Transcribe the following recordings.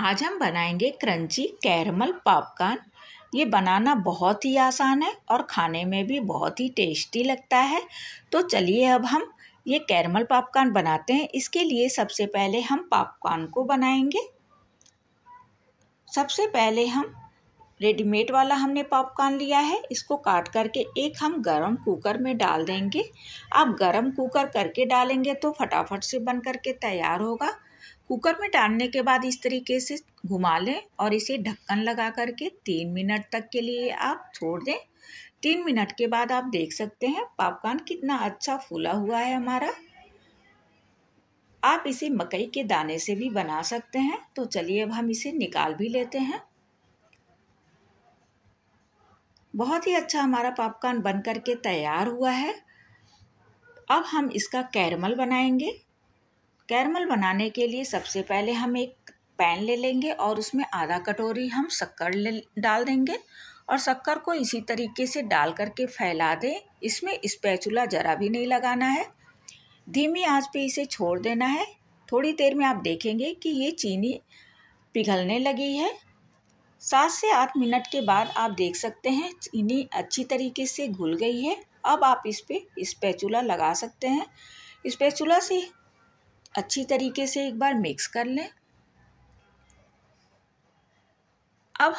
आज हम बनाएंगे क्रंची कैरमल पॉपकॉर्न ये बनाना बहुत ही आसान है और खाने में भी बहुत ही टेस्टी लगता है तो चलिए अब हम ये कैरमल पॉपकॉर्न बनाते हैं इसके लिए सबसे पहले हम पॉपकॉर्न को बनाएंगे सबसे पहले हम रेडीमेड वाला हमने पॉपकॉर्न लिया है इसको काट करके एक हम गरम कुकर में डाल देंगे आप गरम कुकर करके डालेंगे तो फटाफट से बन करके तैयार होगा कुकर में डालने के बाद इस तरीके से घुमा लें और इसे ढक्कन लगा करके तीन मिनट तक के लिए आप छोड़ दें तीन मिनट के बाद आप देख सकते हैं पॉपकॉर्न कितना अच्छा फूला हुआ है हमारा आप इसे मकई के दाने से भी बना सकते हैं तो चलिए अब हम इसे निकाल भी लेते हैं बहुत ही अच्छा हमारा पॉपकॉर्न बन करके तैयार हुआ है अब हम इसका कैरमल बनाएंगे कैरमल बनाने के लिए सबसे पहले हम एक पैन ले लेंगे और उसमें आधा कटोरी हम शक्कर ले डाल देंगे और शक्कर को इसी तरीके से डाल करके फैला दें इसमें स्पैचुला ज़रा भी नहीं लगाना है धीमी आंच पे इसे छोड़ देना है थोड़ी देर में आप देखेंगे कि ये चीनी पिघलने लगी है सात से आठ मिनट के बाद आप देख सकते हैं चीनी अच्छी तरीके से घुल गई है अब आप इस पर स्पैचुला लगा सकते हैं स्पैचुला से अच्छी तरीके से एक बार मिक्स कर लें अब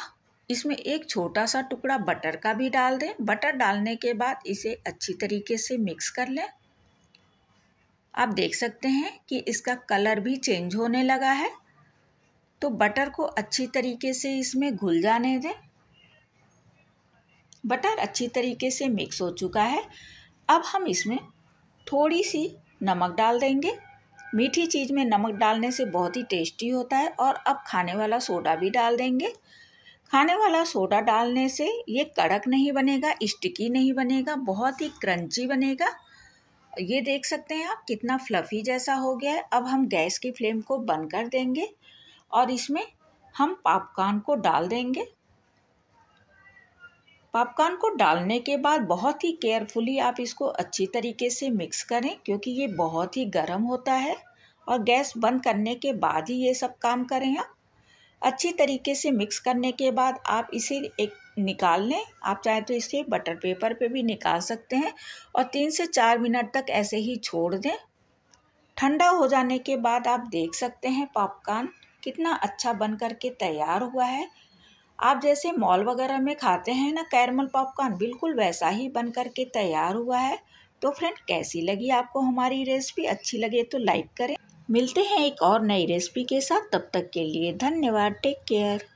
इसमें एक छोटा सा टुकड़ा बटर का भी डाल दें बटर डालने के बाद इसे अच्छी तरीके से मिक्स कर लें आप देख सकते हैं कि इसका कलर भी चेंज होने लगा है तो बटर को अच्छी तरीके से इसमें घुल जाने दें बटर अच्छी तरीके से मिक्स हो चुका है अब हम इसमें थोड़ी सी नमक डाल देंगे मीठी चीज़ में नमक डालने से बहुत ही टेस्टी होता है और अब खाने वाला सोडा भी डाल देंगे खाने वाला सोडा डालने से ये कड़क नहीं बनेगा स्टिकी नहीं बनेगा बहुत ही क्रंची बनेगा ये देख सकते हैं आप कितना फ्लफ़ी जैसा हो गया है अब हम गैस की फ्लेम को बंद कर देंगे और इसमें हम पॉपकॉर्न को डाल देंगे पॉपकॉर्न को डालने के बाद बहुत ही केयरफुली आप इसको अच्छी तरीके से मिक्स करें क्योंकि ये बहुत ही गर्म होता है और गैस बंद करने के बाद ही ये सब काम करें आप अच्छी तरीके से मिक्स करने के बाद आप इसे एक निकाल लें आप चाहे तो इसे बटर पेपर पे भी निकाल सकते हैं और तीन से चार मिनट तक ऐसे ही छोड़ दें ठंडा हो जाने के बाद आप देख सकते हैं पॉपकॉर्न कितना अच्छा बन करके तैयार हुआ है आप जैसे मॉल वगैरह में खाते हैं ना कैरमल पॉपकॉर्न बिल्कुल वैसा ही बन करके तैयार हुआ है तो फ्रेंड कैसी लगी आपको हमारी रेसिपी अच्छी लगे तो लाइक करें मिलते हैं एक और नई रेसिपी के साथ तब तक के लिए धन्यवाद टेक केयर